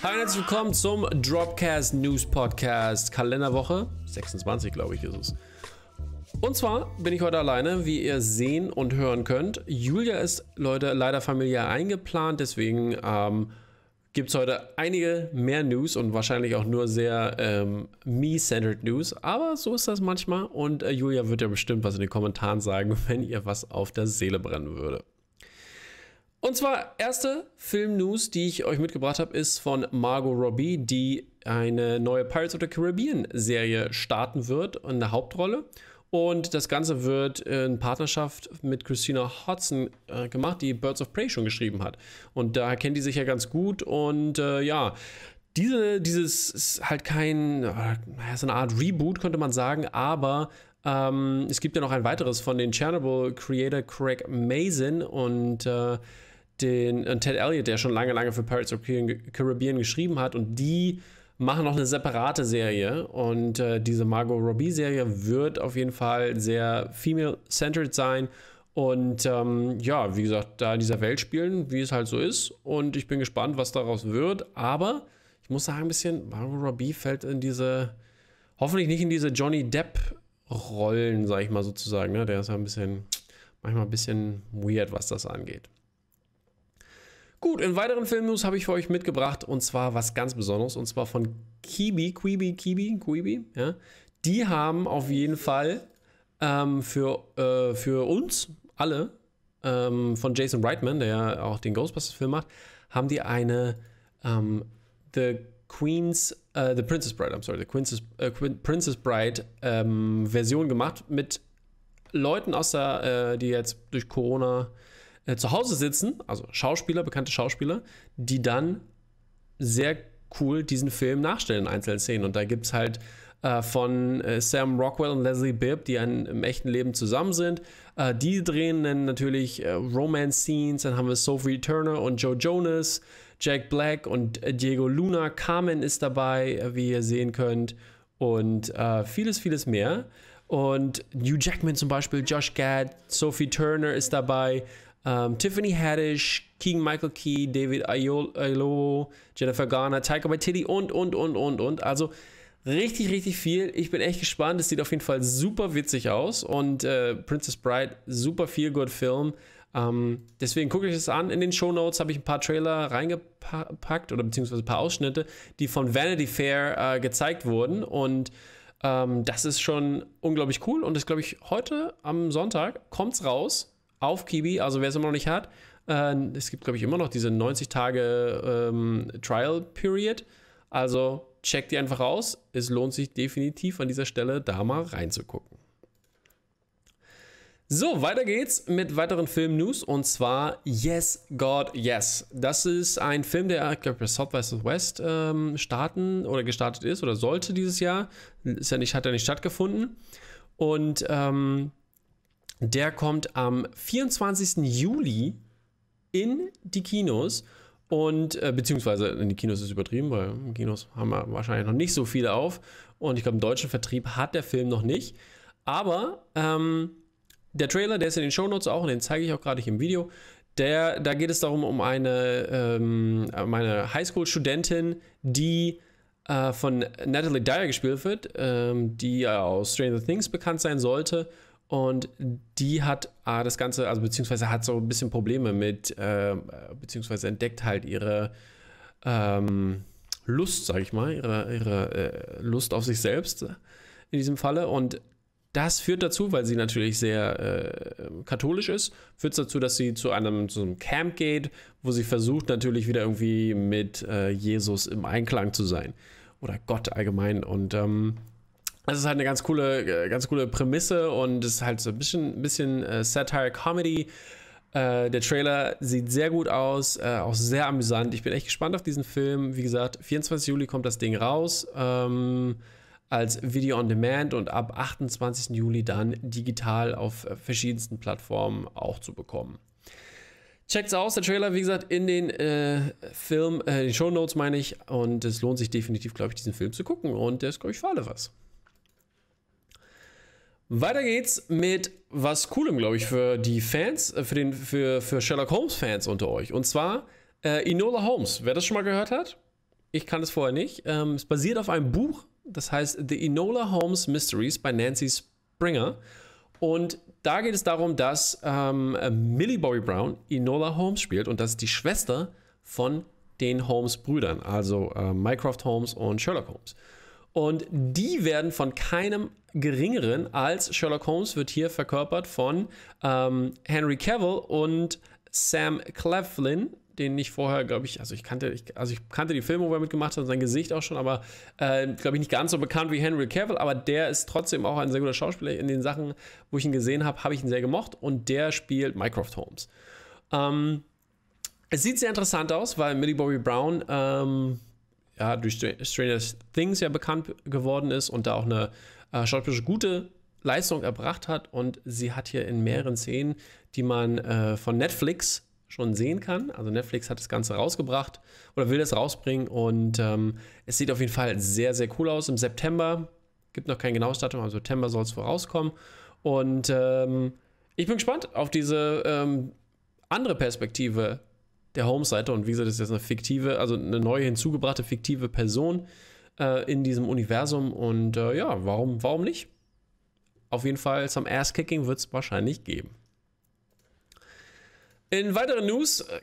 Hi und herzlich willkommen zum Dropcast News Podcast. Kalenderwoche 26, glaube ich, ist es. Und zwar bin ich heute alleine, wie ihr sehen und hören könnt. Julia ist, Leute, leider familiär eingeplant, deswegen ähm, gibt es heute einige mehr News und wahrscheinlich auch nur sehr ähm, me-centered News. Aber so ist das manchmal und äh, Julia wird ja bestimmt was in den Kommentaren sagen, wenn ihr was auf der Seele brennen würde. Und zwar erste Film-News, die ich euch mitgebracht habe, ist von Margot Robbie, die eine neue Pirates of the Caribbean Serie starten wird in der Hauptrolle. Und das Ganze wird in Partnerschaft mit Christina Hodson äh, gemacht, die Birds of Prey schon geschrieben hat. Und da kennt die sich ja ganz gut. Und äh, ja, diese, dieses ist halt kein, äh, ist eine Art Reboot, könnte man sagen, aber ähm, es gibt ja noch ein weiteres von den Chernobyl-Creator Craig Mason und äh, den äh, Ted Elliott, der schon lange, lange für Pirates of Caribbean geschrieben hat und die machen noch eine separate Serie und äh, diese Margot Robbie Serie wird auf jeden Fall sehr female-centered sein und ähm, ja, wie gesagt, da in dieser Welt spielen, wie es halt so ist und ich bin gespannt, was daraus wird, aber ich muss sagen, ein bisschen Margot Robbie fällt in diese, hoffentlich nicht in diese Johnny Depp Rollen, sag ich mal sozusagen, ne? der ist ja ein bisschen, manchmal ein bisschen weird, was das angeht. Gut, in weiteren Filmnews habe ich für euch mitgebracht und zwar was ganz Besonderes und zwar von Kibi, Quibi, Kibi, Quibi, ja. Die haben auf jeden Fall ähm, für, äh, für uns alle ähm, von Jason Reitman, der ja auch den Ghostbusters-Film macht, haben die eine ähm, The Queen's, äh, The Princess Bride, I'm sorry, The Queen's, äh, Princess Bride ähm, Version gemacht mit Leuten aus der, äh, die jetzt durch Corona äh, zu Hause sitzen, also Schauspieler, bekannte Schauspieler, die dann sehr cool diesen Film nachstellen in einzelnen Szenen. Und da gibt es halt äh, von äh, Sam Rockwell und Leslie Bibb, die an, im echten Leben zusammen sind. Äh, die drehen dann natürlich äh, Romance-Scenes. Dann haben wir Sophie Turner und Joe Jonas, Jack Black und äh, Diego Luna. Carmen ist dabei, wie ihr sehen könnt. Und vieles, vieles mehr. Und New Jackman zum Beispiel, Josh Gad, Sophie Turner ist dabei. Um, Tiffany Haddish, King Michael Key, David Ayolo, Jennifer Garner, Taika Waititi und, und, und, und, und. Also richtig, richtig viel. Ich bin echt gespannt. Es sieht auf jeden Fall super witzig aus. Und äh, Princess Bride, super viel good Film. Ähm, deswegen gucke ich es an. In den Show Notes habe ich ein paar Trailer reingepackt oder beziehungsweise ein paar Ausschnitte, die von Vanity Fair äh, gezeigt wurden. Und ähm, das ist schon unglaublich cool. Und das glaube ich, heute am Sonntag kommt's raus auf Kiwi, also wer es immer noch nicht hat. Äh, es gibt, glaube ich, immer noch diese 90 Tage ähm, Trial Period. Also checkt die einfach aus. Es lohnt sich definitiv an dieser Stelle, da mal reinzugucken. So, weiter geht's mit weiteren Film-News und zwar Yes, God, Yes. Das ist ein Film, der, ich glaube, bei South by Southwest ähm, starten oder gestartet ist oder sollte dieses Jahr. Ist ja nicht, hat ja nicht stattgefunden. Und ähm, der kommt am 24. Juli in die Kinos. Und, äh, beziehungsweise in die Kinos ist übertrieben, weil Kinos haben wir wahrscheinlich noch nicht so viele auf. Und ich glaube, im deutschen Vertrieb hat der Film noch nicht. Aber ähm, der Trailer, der ist in den Shownotes auch und den zeige ich auch gerade hier im Video. Der, da geht es darum, um eine, ähm, eine Highschool-Studentin, die äh, von Natalie Dyer gespielt wird, ähm, die äh, aus Stranger Things bekannt sein sollte und die hat ah, das Ganze, also beziehungsweise hat so ein bisschen Probleme mit, äh, beziehungsweise entdeckt halt ihre ähm, Lust, sag ich mal, ihre, ihre äh, Lust auf sich selbst in diesem Falle. Und das führt dazu, weil sie natürlich sehr äh, katholisch ist, führt es dazu, dass sie zu einem, zu einem Camp geht, wo sie versucht natürlich wieder irgendwie mit äh, Jesus im Einklang zu sein oder Gott allgemein. Und ähm, es ist halt eine ganz coole, äh, ganz coole Prämisse und es ist halt so ein bisschen, bisschen äh, Satire-Comedy. Äh, der Trailer sieht sehr gut aus, äh, auch sehr amüsant. Ich bin echt gespannt auf diesen Film. Wie gesagt, 24. Juli kommt das Ding raus ähm, als Video on Demand und ab 28. Juli dann digital auf äh, verschiedensten Plattformen auch zu bekommen. Checkt's aus, der Trailer, wie gesagt, in den äh, Film, äh, den Show Notes meine ich. Und es lohnt sich definitiv, glaube ich, diesen Film zu gucken. Und der ist, glaube ich, für alle was. Weiter geht's mit was Coolem, glaube ich, für die Fans, äh, für, den, für, für Sherlock Holmes-Fans unter euch. Und zwar äh, Enola Holmes. Wer das schon mal gehört hat, ich kann es vorher nicht. Ähm, es basiert auf einem Buch, das heißt The Enola Holmes Mysteries bei Nancy Springer. Und da geht es darum, dass ähm, Millie Bobby Brown Enola Holmes spielt und das ist die Schwester von den Holmes-Brüdern, also äh, Mycroft Holmes und Sherlock Holmes. Und die werden von keinem geringeren als Sherlock Holmes wird hier verkörpert von ähm, Henry Cavill und Sam Claflin, den ich vorher, glaube ich, also ich kannte, ich, also ich kannte die Filme, wo er mitgemacht hat, sein Gesicht auch schon, aber äh, glaube ich nicht ganz so bekannt wie Henry Cavill, aber der ist trotzdem auch ein sehr guter Schauspieler. In den Sachen, wo ich ihn gesehen habe, habe ich ihn sehr gemocht und der spielt Mycroft Holmes. Ähm, es sieht sehr interessant aus, weil Millie Bobby Brown ähm, ja, durch Stranger Things ja bekannt geworden ist und da auch eine äh, schauspielerisch gute Leistung erbracht hat und sie hat hier in mehreren Szenen, die man äh, von Netflix schon sehen kann. Also Netflix hat das Ganze rausgebracht oder will das rausbringen und ähm, es sieht auf jeden Fall sehr, sehr cool aus. Im September gibt noch kein genaues Datum, aber im September soll es vorauskommen. Und ähm, ich bin gespannt auf diese ähm, andere Perspektive der Home-Seite und wie gesagt, das ist jetzt eine fiktive, also eine neue hinzugebrachte fiktive Person äh, in diesem Universum. Und äh, ja, warum, warum nicht? Auf jeden Fall, zum Ass-Kicking wird es wahrscheinlich geben. In weiteren News äh,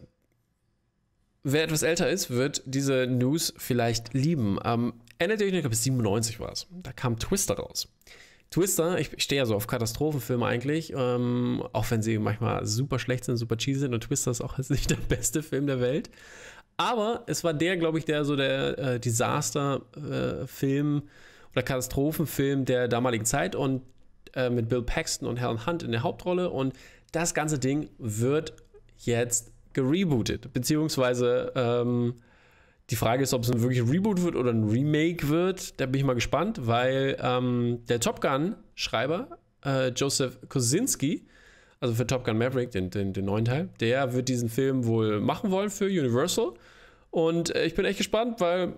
Wer etwas älter ist, wird diese News vielleicht lieben. Ähm, Ende der ich glaube, 97 war es. Da kam Twister raus. Twister, ich stehe ja so auf Katastrophenfilme eigentlich, ähm, auch wenn sie manchmal super schlecht sind, super cheesy sind und Twister ist auch nicht der beste Film der Welt. Aber es war der, glaube ich, der so der äh, Desaster-Film äh, oder Katastrophenfilm der damaligen Zeit und äh, mit Bill Paxton und Helen Hunt in der Hauptrolle. Und das ganze Ding wird jetzt gerebootet. Beziehungsweise ähm, die Frage ist, ob es wirklich ein Reboot wird oder ein Remake wird. Da bin ich mal gespannt, weil ähm, der Top Gun-Schreiber äh, Joseph Kosinski also für Top Gun Maverick, den, den, den neuen Teil, der wird diesen Film wohl machen wollen für Universal. Und äh, ich bin echt gespannt, weil,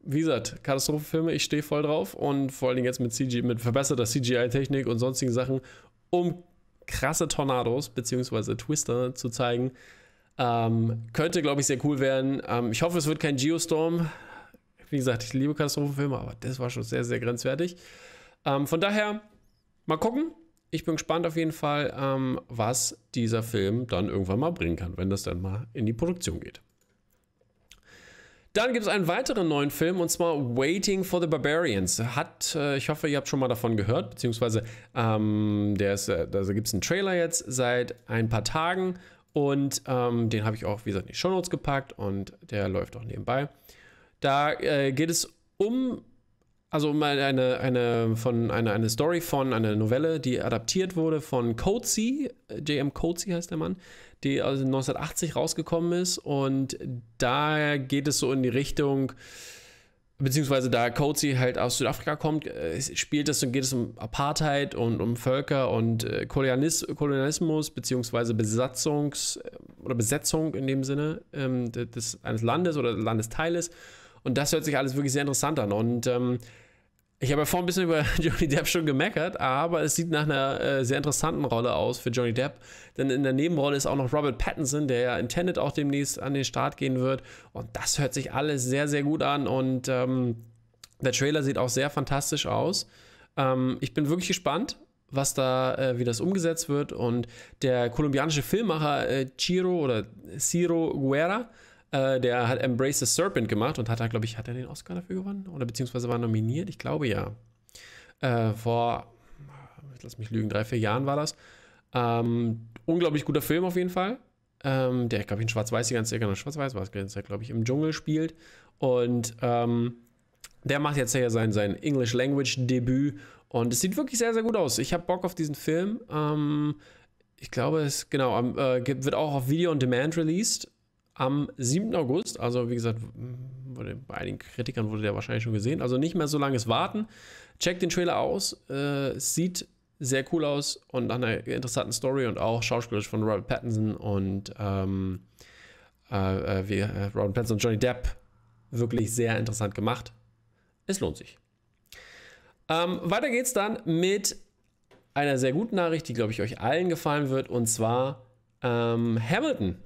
wie gesagt, Katastrophenfilme, ich stehe voll drauf. Und vor allen Dingen jetzt mit, CG, mit verbesserter CGI-Technik und sonstigen Sachen, um krasse Tornados bzw. Twister zu zeigen. Ähm, könnte, glaube ich, sehr cool werden. Ähm, ich hoffe, es wird kein Geostorm. Wie gesagt, ich liebe Katastrophenfilme, aber das war schon sehr, sehr grenzwertig. Ähm, von daher, mal gucken ich bin gespannt auf jeden Fall, ähm, was dieser Film dann irgendwann mal bringen kann, wenn das dann mal in die Produktion geht. Dann gibt es einen weiteren neuen Film und zwar Waiting for the Barbarians. Hat, äh, ich hoffe, ihr habt schon mal davon gehört, beziehungsweise ähm, der ist, äh, also gibt es einen Trailer jetzt seit ein paar Tagen und ähm, den habe ich auch, wie gesagt, in die Shownotes gepackt und der läuft auch nebenbei. Da äh, geht es um also mal eine, eine, von, eine, eine Story von einer Novelle, die adaptiert wurde von Coetzee, äh, J.M. Coetzee heißt der Mann, die also 1980 rausgekommen ist und da geht es so in die Richtung, beziehungsweise da Coetzee halt aus Südafrika kommt, äh, spielt es und geht es um Apartheid und um Völker und äh, Kolonialismus beziehungsweise Besatzungs- oder Besetzung in dem Sinne ähm, des, eines Landes oder Landesteiles und das hört sich alles wirklich sehr interessant an. Und ähm, ich habe ja vorhin ein bisschen über Johnny Depp schon gemeckert, aber es sieht nach einer äh, sehr interessanten Rolle aus für Johnny Depp. Denn in der Nebenrolle ist auch noch Robert Pattinson, der ja Intended auch demnächst an den Start gehen wird. Und das hört sich alles sehr, sehr gut an. Und ähm, der Trailer sieht auch sehr fantastisch aus. Ähm, ich bin wirklich gespannt, was da, äh, wie das umgesetzt wird. Und der kolumbianische Filmmacher äh, Chiro oder Ciro Guerra äh, der hat Embrace the Serpent gemacht und hat da, glaube ich, hat er den Oscar dafür gewonnen? Oder beziehungsweise war nominiert? Ich glaube ja. Äh, vor, lass mich lügen, drei, vier Jahren war das. Ähm, unglaublich guter Film auf jeden Fall. Ähm, der, glaube ich, in Schwarz-Weiß die ganze Zeit, genau, Schwarz-Weiß war es ganze Zeit, glaube ich, im Dschungel spielt. Und ähm, der macht jetzt ja sein, sein English-Language-Debüt und es sieht wirklich sehr, sehr gut aus. Ich habe Bock auf diesen Film. Ähm, ich glaube, es genau äh, wird auch auf Video on Demand released am 7. August. Also wie gesagt, bei einigen Kritikern wurde der wahrscheinlich schon gesehen. Also nicht mehr so langes Warten. Checkt den Trailer aus. Äh, sieht sehr cool aus und nach einer interessanten Story und auch schauspielerisch von Robert Pattinson und ähm, äh, äh wie, äh, Robert Pattinson und Johnny Depp wirklich sehr interessant gemacht. Es lohnt sich. Ähm, weiter geht's dann mit einer sehr guten Nachricht, die, glaube ich, euch allen gefallen wird, und zwar ähm, Hamilton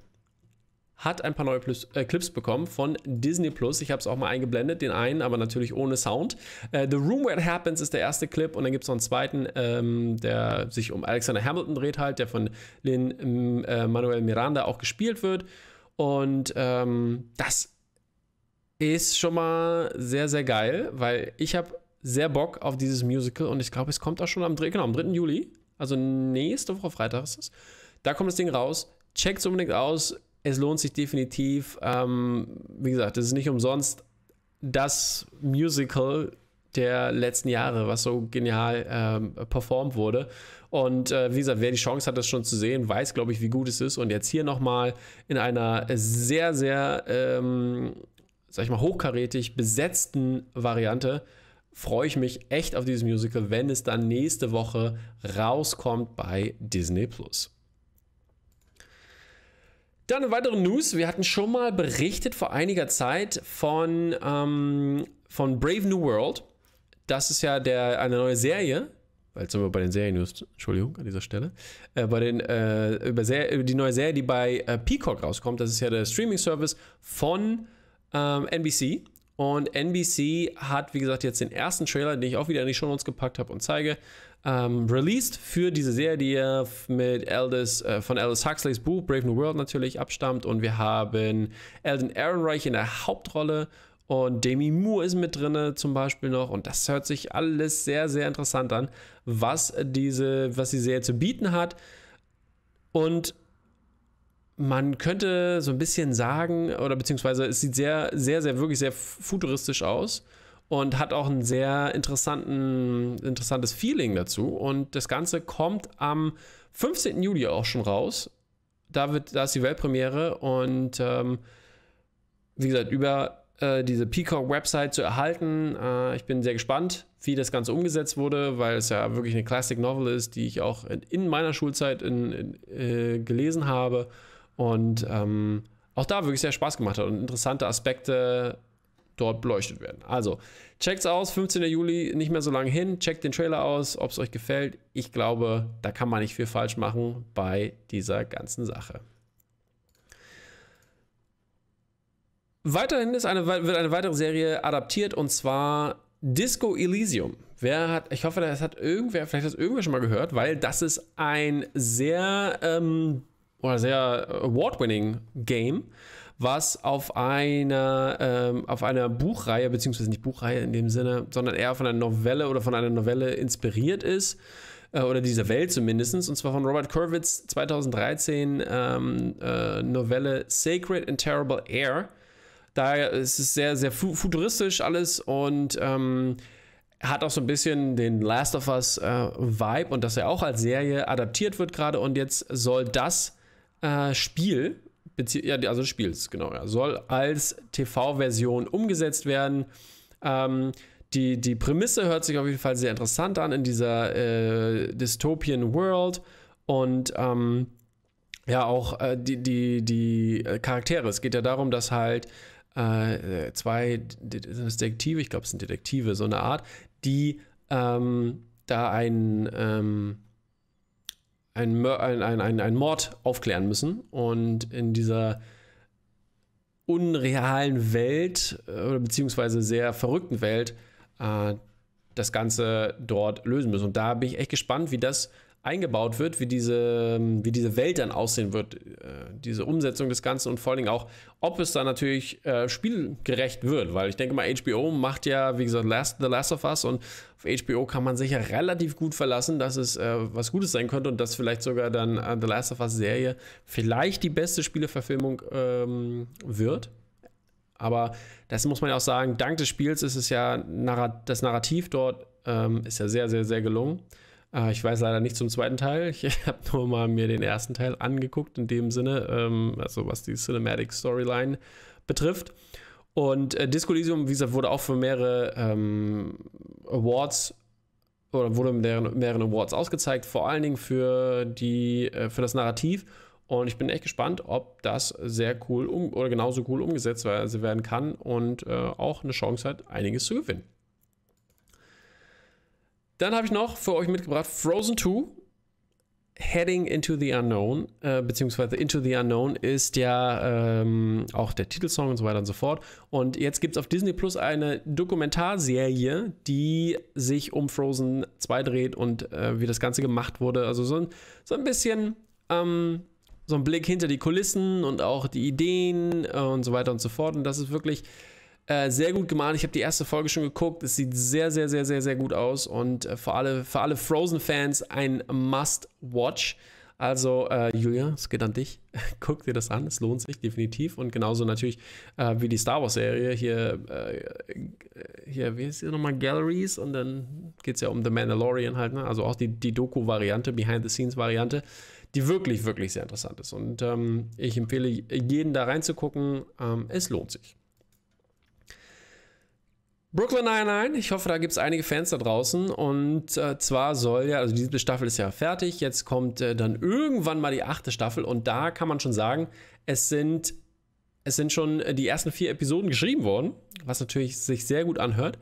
hat ein paar neue Plus, äh, Clips bekommen von Disney Plus. Ich habe es auch mal eingeblendet, den einen, aber natürlich ohne Sound. Äh, The Room Where It Happens ist der erste Clip und dann gibt es noch einen zweiten, ähm, der sich um Alexander Hamilton dreht, halt, der von Lin äh, Manuel Miranda auch gespielt wird. Und ähm, das ist schon mal sehr, sehr geil, weil ich habe sehr Bock auf dieses Musical und ich glaube, es kommt auch schon am, genau, am 3. Juli. Also nächste Woche Freitag ist es. Da kommt das Ding raus. Checkt es unbedingt aus es lohnt sich definitiv. Ähm, wie gesagt, es ist nicht umsonst das Musical der letzten Jahre, was so genial ähm, performt wurde. Und äh, wie gesagt, wer die Chance hat, das schon zu sehen, weiß, glaube ich, wie gut es ist. Und jetzt hier nochmal in einer sehr, sehr, ähm, sag ich mal, hochkarätig besetzten Variante freue ich mich echt auf dieses Musical, wenn es dann nächste Woche rauskommt bei Disney Plus. Dann eine weitere News. Wir hatten schon mal berichtet vor einiger Zeit von, ähm, von Brave New World. Das ist ja der, eine neue Serie. Jetzt sind wir bei den Serien-News, Entschuldigung, an dieser Stelle. Äh, bei den, äh, über, Ser über die neue Serie, die bei äh, Peacock rauskommt. Das ist ja der Streaming-Service von ähm, NBC. Und NBC hat, wie gesagt, jetzt den ersten Trailer, den ich auch wieder in die Show Notes gepackt habe und zeige, ähm, released für diese Serie, die ja mit Aldous, äh, von Aldous Huxleys Buch Brave New World natürlich abstammt. Und wir haben Elden Ehrenreich in der Hauptrolle und Demi Moore ist mit drin zum Beispiel noch. Und das hört sich alles sehr, sehr interessant an, was diese, was die Serie zu bieten hat. Und man könnte so ein bisschen sagen, oder beziehungsweise es sieht sehr, sehr, sehr, wirklich sehr futuristisch aus und hat auch ein sehr interessanten, interessantes Feeling dazu. Und das Ganze kommt am 15. Juli auch schon raus. Da, wird, da ist die Weltpremiere und ähm, wie gesagt, über äh, diese Peacock-Website zu erhalten. Äh, ich bin sehr gespannt, wie das Ganze umgesetzt wurde, weil es ja wirklich eine Classic Novel ist, die ich auch in, in meiner Schulzeit in, in, äh, gelesen habe. Und ähm, auch da wirklich sehr Spaß gemacht hat und interessante Aspekte dort beleuchtet werden. Also, checkt's aus, 15. Juli, nicht mehr so lange hin, checkt den Trailer aus, ob es euch gefällt. Ich glaube, da kann man nicht viel falsch machen bei dieser ganzen Sache. Weiterhin ist eine, wird eine weitere Serie adaptiert und zwar Disco Elysium. Wer hat, ich hoffe, das hat irgendwer, vielleicht hat das irgendwer schon mal gehört, weil das ist ein sehr ähm, oder sehr award-winning Game was auf einer, ähm, auf einer Buchreihe, beziehungsweise nicht Buchreihe in dem Sinne, sondern eher von einer Novelle oder von einer Novelle inspiriert ist äh, oder dieser Welt zumindest, und zwar von Robert Kurwitz 2013 ähm, äh, Novelle Sacred and Terrible Air. Da ist es sehr, sehr fu futuristisch alles und ähm, hat auch so ein bisschen den Last of Us äh, Vibe und dass er auch als Serie adaptiert wird gerade und jetzt soll das äh, Spiel Bezieh ja, also des Spiels, genau, ja, soll als TV-Version umgesetzt werden. Ähm, die, die Prämisse hört sich auf jeden Fall sehr interessant an in dieser äh, Dystopian World und ähm, ja, auch äh, die, die, die Charaktere. Es geht ja darum, dass halt äh, zwei Detektive, ich glaube, es sind Detektive, so eine Art, die ähm, da einen ähm, einen, einen, einen, einen Mord aufklären müssen. Und in dieser unrealen Welt, äh, oder beziehungsweise sehr verrückten Welt, äh, das Ganze dort lösen müssen. Und da bin ich echt gespannt, wie das eingebaut wird, wie diese, ähm, wie diese Welt dann aussehen wird, äh, diese Umsetzung des Ganzen und vor allen Dingen auch, ob es dann natürlich äh, spielgerecht wird, weil ich denke mal, HBO macht ja, wie gesagt, Last, The Last of Us und auf HBO kann man sich ja relativ gut verlassen, dass es äh, was Gutes sein könnte und dass vielleicht sogar dann äh, The Last of Us Serie vielleicht die beste Spieleverfilmung ähm, wird. Aber das muss man ja auch sagen, dank des Spiels ist es ja, das Narrativ dort ähm, ist ja sehr, sehr, sehr gelungen. Ah, ich weiß leider nicht zum zweiten Teil. Ich habe nur mal mir den ersten Teil angeguckt, in dem Sinne, ähm, also was die Cinematic Storyline betrifft. Und äh, Disco Elysium, wie gesagt, wurde auch für mehrere ähm, Awards oder wurde mit mehreren Awards ausgezeigt, vor allen Dingen für, die, äh, für das Narrativ. Und ich bin echt gespannt, ob das sehr cool um, oder genauso cool umgesetzt werden kann und äh, auch eine Chance hat, einiges zu gewinnen. Dann habe ich noch für euch mitgebracht Frozen 2. Heading into the Unknown, äh, beziehungsweise Into the Unknown ist ja ähm, auch der Titelsong und so weiter und so fort. Und jetzt gibt es auf Disney Plus eine Dokumentarserie, die sich um Frozen 2 dreht und äh, wie das Ganze gemacht wurde. Also so ein, so ein bisschen ähm, so ein Blick hinter die Kulissen und auch die Ideen äh, und so weiter und so fort. Und das ist wirklich äh, sehr gut gemalt. Ich habe die erste Folge schon geguckt. Es sieht sehr, sehr, sehr, sehr, sehr gut aus. Und äh, für alle, für alle Frozen-Fans ein Must-Watch. Also, äh, Julia, es geht an dich. Guck dir das an, es lohnt sich definitiv. Und genauso natürlich äh, wie die Star Wars-Serie. Hier, äh, hier, wie heißt hier nochmal? Galleries. Und dann geht es ja um The Mandalorian halt. Ne? Also auch die, die Doku-Variante, Behind-the-Scenes-Variante, die wirklich, wirklich sehr interessant ist. Und ähm, ich empfehle jeden da reinzugucken. Ähm, es lohnt sich. Brooklyn 99, ich hoffe, da gibt es einige Fans da draußen. Und äh, zwar soll ja, also diese Staffel ist ja fertig, jetzt kommt äh, dann irgendwann mal die achte Staffel und da kann man schon sagen, es sind, es sind schon äh, die ersten vier Episoden geschrieben worden, was natürlich sich sehr gut anhört.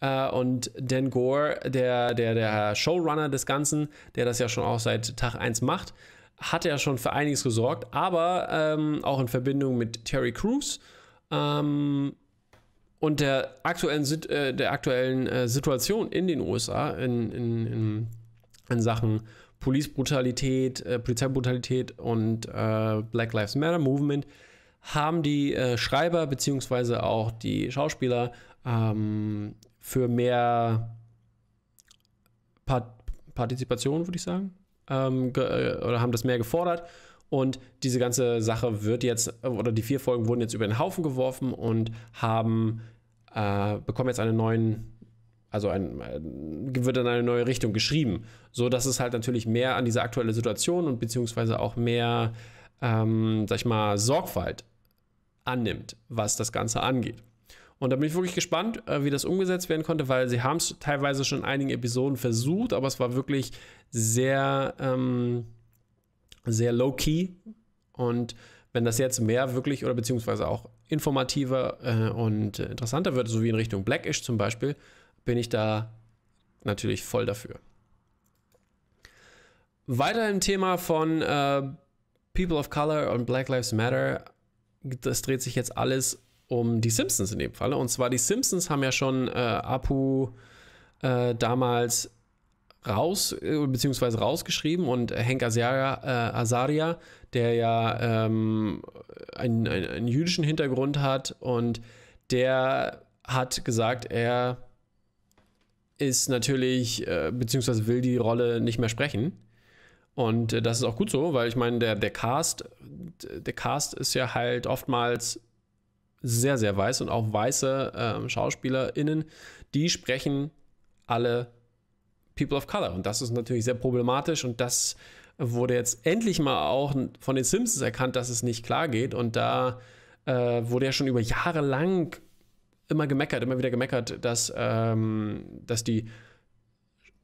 Äh, und Dan Gore, der, der, der Showrunner des Ganzen, der das ja schon auch seit Tag 1 macht, hat ja schon für einiges gesorgt, aber ähm, auch in Verbindung mit Terry Crews. Ähm, und der aktuellen, äh, der aktuellen äh, Situation in den USA in, in, in, in Sachen Police-Brutalität, äh, Polizeibrutalität und Black Lives Matter Movement haben die Schreiber bzw. auch die Schauspieler ähm, für mehr Part Partizipation, würde ich sagen, ähm, oder haben das mehr gefordert und diese ganze Sache wird jetzt, oder die vier Folgen wurden jetzt über den Haufen geworfen und haben, äh, bekommen jetzt einen neuen, also ein, äh, wird in eine neue Richtung geschrieben. So dass es halt natürlich mehr an diese aktuelle Situation und beziehungsweise auch mehr, ähm, sag ich mal, Sorgfalt annimmt, was das Ganze angeht. Und da bin ich wirklich gespannt, äh, wie das umgesetzt werden konnte, weil sie haben es teilweise schon in einigen Episoden versucht, aber es war wirklich sehr, ähm, sehr low-key. Und wenn das jetzt mehr wirklich oder beziehungsweise auch informativer äh, und interessanter wird, so wie in Richtung Blackish zum Beispiel, bin ich da natürlich voll dafür. Weiter im Thema von äh, People of Color und Black Lives Matter. Das dreht sich jetzt alles um die Simpsons in dem Fall. Und zwar die Simpsons haben ja schon äh, Apu äh, damals raus, äh, beziehungsweise rausgeschrieben und Henk Azaria, äh, Azaria der ja ähm, einen, einen, jüdischen Hintergrund hat und der hat gesagt, er ist natürlich, äh, beziehungsweise will die Rolle nicht mehr sprechen. Und äh, das ist auch gut so, weil ich meine, der, der Cast, der Cast ist ja halt oftmals sehr, sehr weiß und auch weiße äh, SchauspielerInnen, die sprechen alle People of Color. Und das ist natürlich sehr problematisch und das wurde jetzt endlich mal auch von den Simpsons erkannt, dass es nicht klar geht. Und da äh, wurde ja schon über Jahre lang immer gemeckert, immer wieder gemeckert, dass, ähm, dass die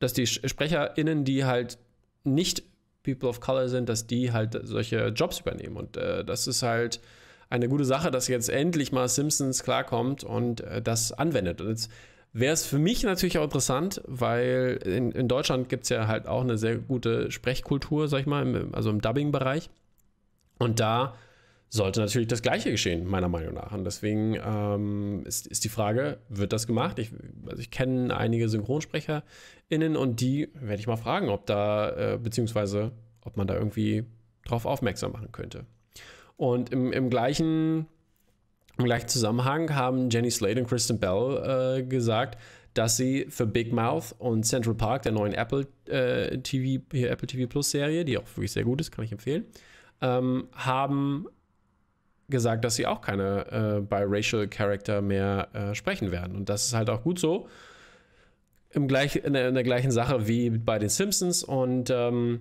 dass die SprecherInnen, die halt nicht People of Color sind, dass die halt solche Jobs übernehmen. Und äh, das ist halt eine gute Sache, dass jetzt endlich mal Simpsons klarkommt und äh, das anwendet. Und jetzt Wäre es für mich natürlich auch interessant, weil in, in Deutschland gibt es ja halt auch eine sehr gute Sprechkultur, sag ich mal, im, also im Dubbing-Bereich. Und da sollte natürlich das Gleiche geschehen, meiner Meinung nach. Und deswegen ähm, ist, ist die Frage, wird das gemacht? Ich, also ich kenne einige SynchronsprecherInnen und die werde ich mal fragen, ob da, äh, beziehungsweise ob man da irgendwie drauf aufmerksam machen könnte. Und im, im gleichen im gleichen Zusammenhang haben Jenny Slade und Kristen Bell äh, gesagt, dass sie für Big Mouth und Central Park, der neuen Apple äh, TV, hier Apple TV Plus Serie, die auch wirklich sehr gut ist, kann ich empfehlen, ähm, haben gesagt, dass sie auch keine äh, biracial Character mehr äh, sprechen werden. Und das ist halt auch gut so. Im gleich, in, der, in der gleichen Sache wie bei den Simpsons und ähm,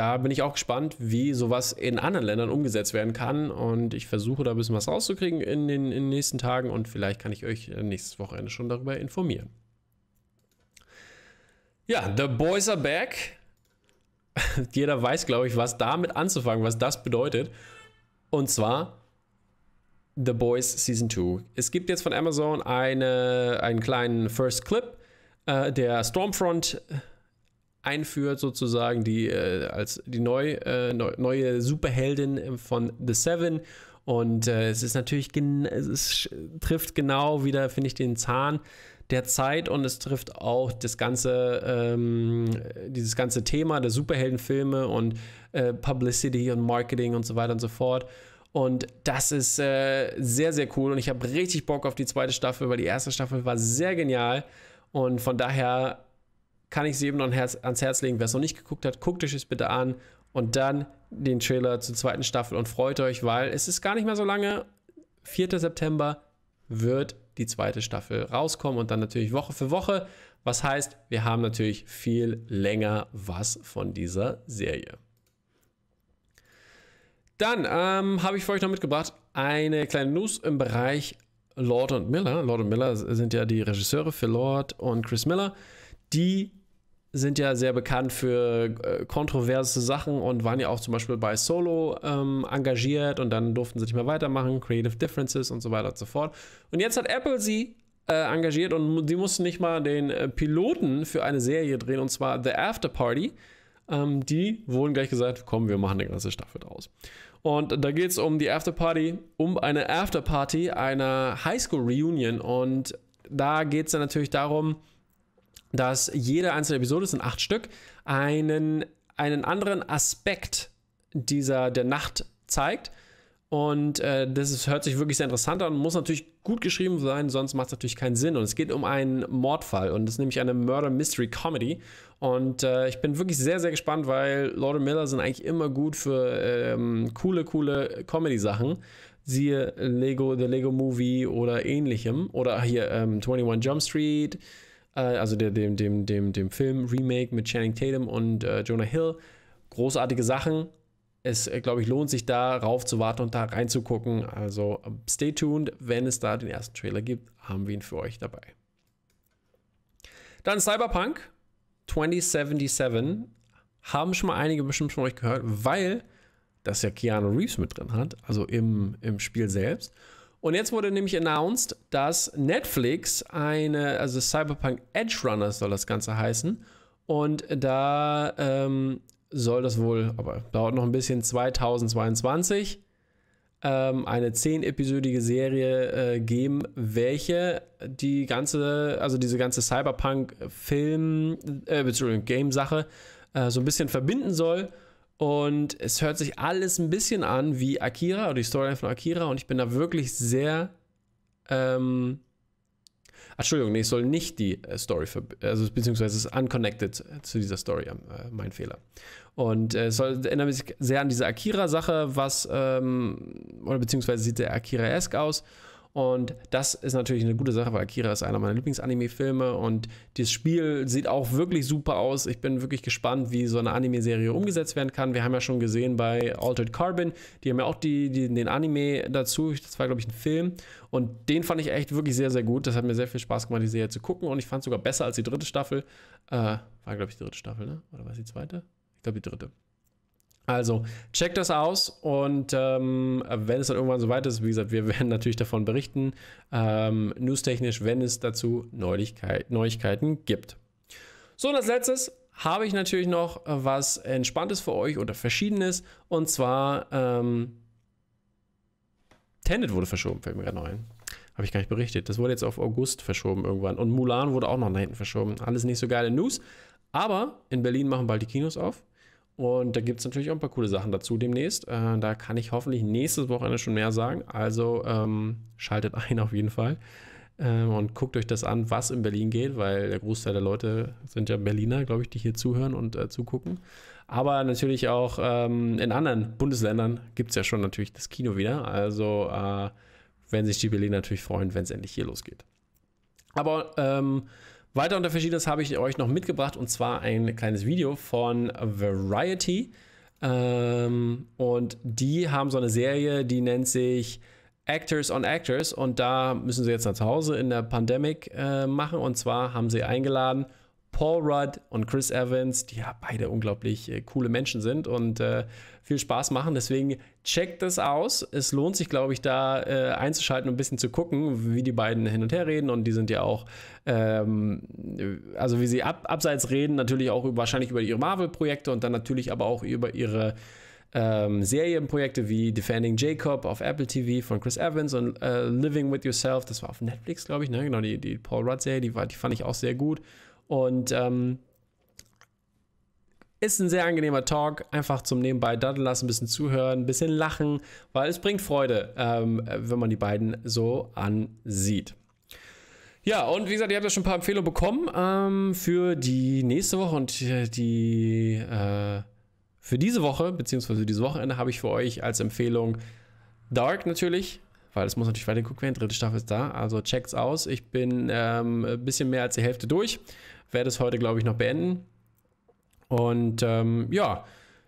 da bin ich auch gespannt, wie sowas in anderen Ländern umgesetzt werden kann. Und ich versuche da ein bisschen was rauszukriegen in den, in den nächsten Tagen und vielleicht kann ich euch äh, nächstes Wochenende schon darüber informieren. Ja, The Boys are back. Jeder weiß, glaube ich, was damit anzufangen, was das bedeutet. Und zwar The Boys Season 2. Es gibt jetzt von Amazon eine, einen kleinen First Clip, äh, der Stormfront einführt, sozusagen, die äh, als die neu, äh, neue Superheldin äh, von The Seven. Und äh, es ist natürlich, gen es trifft genau wieder, finde ich, den Zahn der Zeit und es trifft auch das ganze, ähm, dieses ganze Thema der Superheldenfilme und äh, Publicity und Marketing und so weiter und so fort. Und das ist äh, sehr, sehr cool und ich habe richtig Bock auf die zweite Staffel, weil die erste Staffel war sehr genial und von daher kann ich sie eben noch ans Herz legen. Wer es noch nicht geguckt hat, guckt euch es bitte an und dann den Trailer zur zweiten Staffel und freut euch, weil es ist gar nicht mehr so lange. 4. September wird die zweite Staffel rauskommen und dann natürlich Woche für Woche. Was heißt, wir haben natürlich viel länger was von dieser Serie. Dann ähm, habe ich für euch noch mitgebracht eine kleine News im Bereich Lord und Miller. Lord und Miller sind ja die Regisseure für Lord und Chris Miller, die sind ja sehr bekannt für äh, kontroverse Sachen und waren ja auch zum Beispiel bei Solo ähm, engagiert und dann durften sie nicht mehr weitermachen, Creative Differences und so weiter und so fort. Und jetzt hat Apple sie äh, engagiert und die mussten nicht mal den äh, Piloten für eine Serie drehen und zwar The After Party. Ähm, die wurden gleich gesagt, komm, wir machen eine ganze Staffel draus. Und da geht es um die After Party, um eine After Party einer Highschool-Reunion. Und da geht es dann natürlich darum, dass jede einzelne Episode, das sind acht Stück, einen, einen anderen Aspekt dieser, der Nacht zeigt. Und äh, das ist, hört sich wirklich sehr interessant an, und muss natürlich gut geschrieben sein, sonst macht es natürlich keinen Sinn. Und es geht um einen Mordfall und es ist nämlich eine Murder Mystery Comedy. Und äh, ich bin wirklich sehr, sehr gespannt, weil Lord und Miller sind eigentlich immer gut für ähm, coole, coole Comedy-Sachen. Siehe Lego, The Lego Movie oder ähnlichem. Oder hier ähm, 21 Jump Street. Äh, also der, dem, dem, dem, dem Film Remake mit Channing Tatum und äh, Jonah Hill. Großartige Sachen. Es, äh, glaube ich, lohnt sich da rauf zu warten und da reinzugucken. Also ähm, stay tuned, wenn es da den ersten Trailer gibt, haben wir ihn für euch dabei. Dann Cyberpunk 2077 haben schon mal einige bestimmt von euch gehört, weil das ja Keanu Reeves mit drin hat, also im, im Spiel selbst. Und jetzt wurde nämlich announced, dass Netflix eine, also Cyberpunk Edge Runners soll das Ganze heißen. Und da ähm, soll das wohl, aber dauert noch ein bisschen, 2022 ähm, eine zehn-episodige Serie äh, geben, welche die ganze, also diese ganze Cyberpunk-Film, äh, Game-Sache äh, so ein bisschen verbinden soll und es hört sich alles ein bisschen an wie Akira oder die Storyline von Akira. Und ich bin da wirklich sehr. Ähm, Entschuldigung, nee, ich soll nicht die äh, Story, also beziehungsweise es ist unconnected zu dieser Story, ähm, äh, mein Fehler. Und äh, es äh, soll, erinnert mich sehr an diese Akira-Sache, was, ähm, oder beziehungsweise sieht der Akira-esque aus. Und das ist natürlich eine gute Sache, weil Akira ist einer meiner Lieblingsanime-Filme und das Spiel sieht auch wirklich super aus. Ich bin wirklich gespannt, wie so eine Anime-Serie umgesetzt werden kann. Wir haben ja schon gesehen bei Altered Carbon, die haben ja auch die, die, den Anime dazu. Das war, glaube ich, ein Film. Und den fand ich echt wirklich sehr, sehr gut. Das hat mir sehr viel Spaß gemacht, die Serie zu gucken. Und ich fand es sogar besser als die dritte Staffel. Äh, war, glaube ich, die dritte Staffel, ne? Oder war es die zweite? Ich glaube, die dritte. Also checkt das aus und ähm, wenn es dann irgendwann soweit ist, wie gesagt, wir werden natürlich davon berichten, ähm, newstechnisch, wenn es dazu Neuigkeit, Neuigkeiten gibt. So, und als letztes habe ich natürlich noch äh, was Entspanntes für euch oder Verschiedenes und zwar ähm, Tenet wurde verschoben, fällt mir gerade noch ein. Habe ich gar nicht berichtet. Das wurde jetzt auf August verschoben irgendwann und Mulan wurde auch noch nach hinten verschoben. Alles nicht so geile News, aber in Berlin machen bald die Kinos auf. Und da gibt es natürlich auch ein paar coole Sachen dazu demnächst. Äh, da kann ich hoffentlich nächstes Wochenende schon mehr sagen. Also ähm, schaltet ein auf jeden Fall äh, und guckt euch das an, was in Berlin geht, weil der Großteil der Leute sind ja Berliner, glaube ich, die hier zuhören und äh, zugucken. Aber natürlich auch ähm, in anderen Bundesländern gibt es ja schon natürlich das Kino wieder. Also äh, werden sich die Berliner natürlich freuen, wenn es endlich hier losgeht. Aber ähm, weiter unter Verschiedenes habe ich euch noch mitgebracht und zwar ein kleines Video von Variety. Ähm, und die haben so eine Serie, die nennt sich Actors on Actors und da müssen sie jetzt nach Hause in der Pandemic äh, machen. Und zwar haben sie eingeladen Paul Rudd und Chris Evans, die ja beide unglaublich äh, coole Menschen sind und äh, viel Spaß machen. Deswegen checkt das aus. Es lohnt sich, glaube ich, da äh, einzuschalten und ein bisschen zu gucken, wie die beiden hin und her reden. Und die sind ja auch, ähm, also wie sie ab, abseits reden, natürlich auch wahrscheinlich über ihre Marvel-Projekte und dann natürlich aber auch über ihre ähm, Serienprojekte wie Defending Jacob auf Apple TV von Chris Evans und äh, Living with Yourself, das war auf Netflix, glaube ich, ne? Genau, die, die Paul Rudd-Serie, die, die fand ich auch sehr gut. Und ähm, ist ein sehr angenehmer Talk, einfach zum nebenbei daddeln lassen, ein bisschen zuhören, ein bisschen lachen, weil es bringt Freude, ähm, wenn man die beiden so ansieht. Ja, und wie gesagt, ihr habt ja schon ein paar Empfehlungen bekommen ähm, für die nächste Woche und äh, die äh, für diese Woche, beziehungsweise dieses Wochenende, habe ich für euch als Empfehlung Dark natürlich, weil es muss natürlich weiter geguckt werden. Dritte Staffel ist da, also checkt's aus. Ich bin ähm, ein bisschen mehr als die Hälfte durch, werde es heute, glaube ich, noch beenden. Und ähm, ja,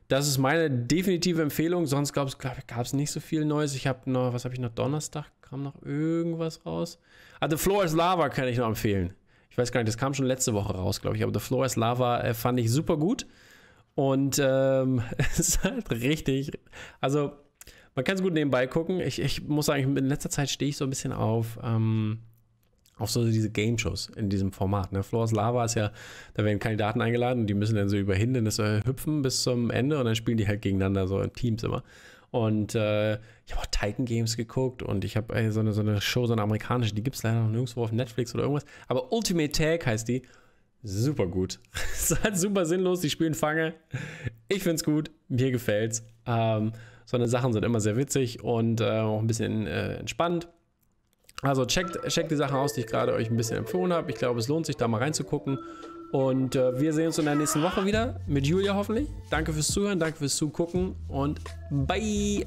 das ist meine definitive Empfehlung. Sonst gab es gab's nicht so viel Neues. Ich habe noch, was habe ich noch? Donnerstag kam noch irgendwas raus. Ah, The Floor is Lava kann ich noch empfehlen. Ich weiß gar nicht, das kam schon letzte Woche raus, glaube ich. Aber The Floor is Lava äh, fand ich super gut. Und ähm, es ist halt richtig. Also, man kann es gut nebenbei gucken. Ich, ich, muss sagen, in letzter Zeit stehe ich so ein bisschen auf, ähm, auf so diese Game-Shows in diesem Format. Ne? Floors Lava ist ja, da werden Kandidaten eingeladen und die müssen dann so über Hindernisse äh, hüpfen bis zum Ende und dann spielen die halt gegeneinander, so in Teams immer. Und äh, ich habe auch Titan Games geguckt und ich habe so, eine, so eine Show, so eine amerikanische, die gibt es leider noch nirgendwo auf Netflix oder irgendwas. Aber Ultimate Tag heißt die. Super gut. es ist halt super sinnlos, die spielen Fange. Ich finde es gut, mir gefällt's. Ähm, so eine Sachen sind immer sehr witzig und äh, auch ein bisschen äh, entspannt. Also checkt, checkt die Sachen aus, die ich gerade euch ein bisschen empfohlen habe. Ich glaube, es lohnt sich, da mal reinzugucken. Und äh, wir sehen uns in der nächsten Woche wieder mit Julia hoffentlich. Danke fürs Zuhören, danke fürs Zugucken und bye!